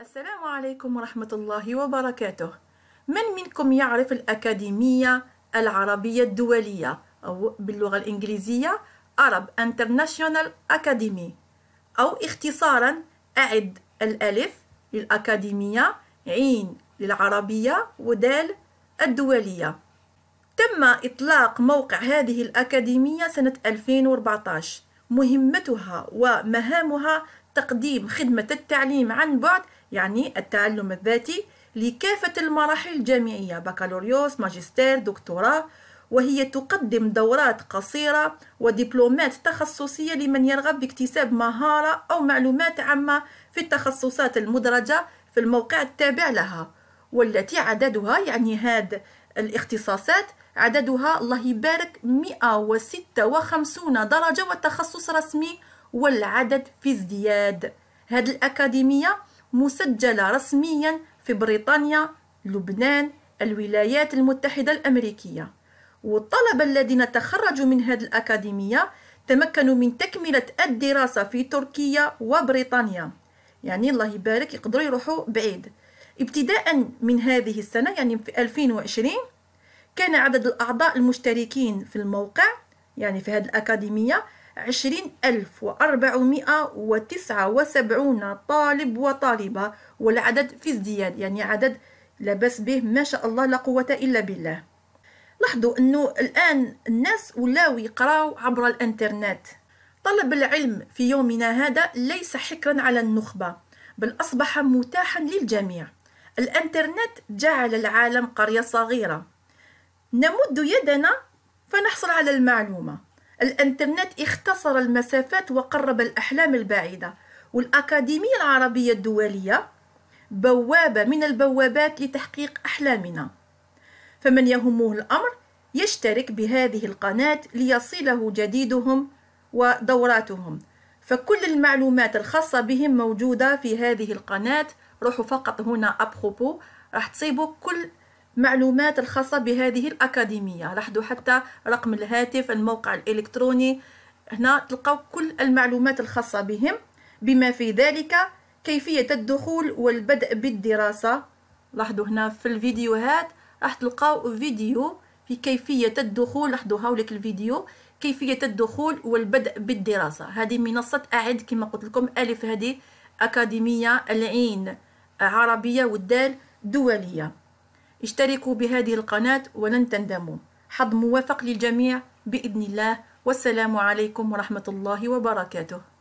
السلام عليكم ورحمة الله وبركاته من منكم يعرف الأكاديمية العربية الدولية أو باللغة الإنجليزية Arab International Academy أو اختصارا أعد الألف للأكاديمية عين للعربية ودال الدولية تم إطلاق موقع هذه الأكاديمية سنة 2014 مهمتها ومهامها تقديم خدمة التعليم عن بعد يعني التعلم الذاتي لكافة المراحل الجامعية بكالوريوس ماجستير دكتوراه وهي تقدم دورات قصيرة ودبلومات تخصصية لمن يرغب باكتساب مهارة أو معلومات عامة في التخصصات المدرجة في الموقع التابع لها والتي عددها يعني هاد الاختصاصات عددها الله يبارك 156 درجة والتخصص رسمي والعدد في ازدياد هذه الأكاديمية مسجلة رسميا في بريطانيا لبنان الولايات المتحدة الأمريكية والطلبة الذين تخرجوا من هذه الأكاديمية تمكنوا من تكملة الدراسة في تركيا وبريطانيا يعني الله يبارك يقدروا يروحوا بعيد ابتداء من هذه السنة يعني في 2020 كان عدد الأعضاء المشتركين في الموقع يعني في هذه الأكاديمية عشرين ألف وأربعمائة وتسعة وسبعون طالب وطالبة والعدد في ازدياد يعني عدد لبس به ما شاء الله لا قوة إلا بالله لاحظوا أنه الآن الناس ولاو يقراو عبر الإنترنت طلب العلم في يومنا هذا ليس حكرا على النخبة بل أصبح متاحا للجميع الإنترنت جعل العالم قرية صغيرة نمد يدنا فنحصل على المعلومة الانترنت اختصر المسافات وقرب الأحلام البعيدة والأكاديمية العربية الدولية بوابة من البوابات لتحقيق أحلامنا فمن يهمه الأمر يشترك بهذه القناة ليصله جديدهم ودوراتهم فكل المعلومات الخاصة بهم موجودة في هذه القناة روحوا فقط هنا أبخوبو راح تصيبوا كل معلومات الخاصة بهذه الأكاديمية لاحظوا حتى رقم الهاتف الموقع الإلكتروني هنا تلقاو كل المعلومات الخاصة بهم بما في ذلك كيفية الدخول والبدء بالدراسة لاحظوا هنا في الفيديوهات راح تلقاو فيديو في كيفية الدخول لاحظوا هاولك الفيديو كيفية الدخول والبدء بالدراسة هذه منصة أعد كما قلت لكم ألف هذه أكاديمية العين عربية والدال دولية اشتركوا بهذه القناة ولن تندموا حظ موافق للجميع بإذن الله والسلام عليكم ورحمة الله وبركاته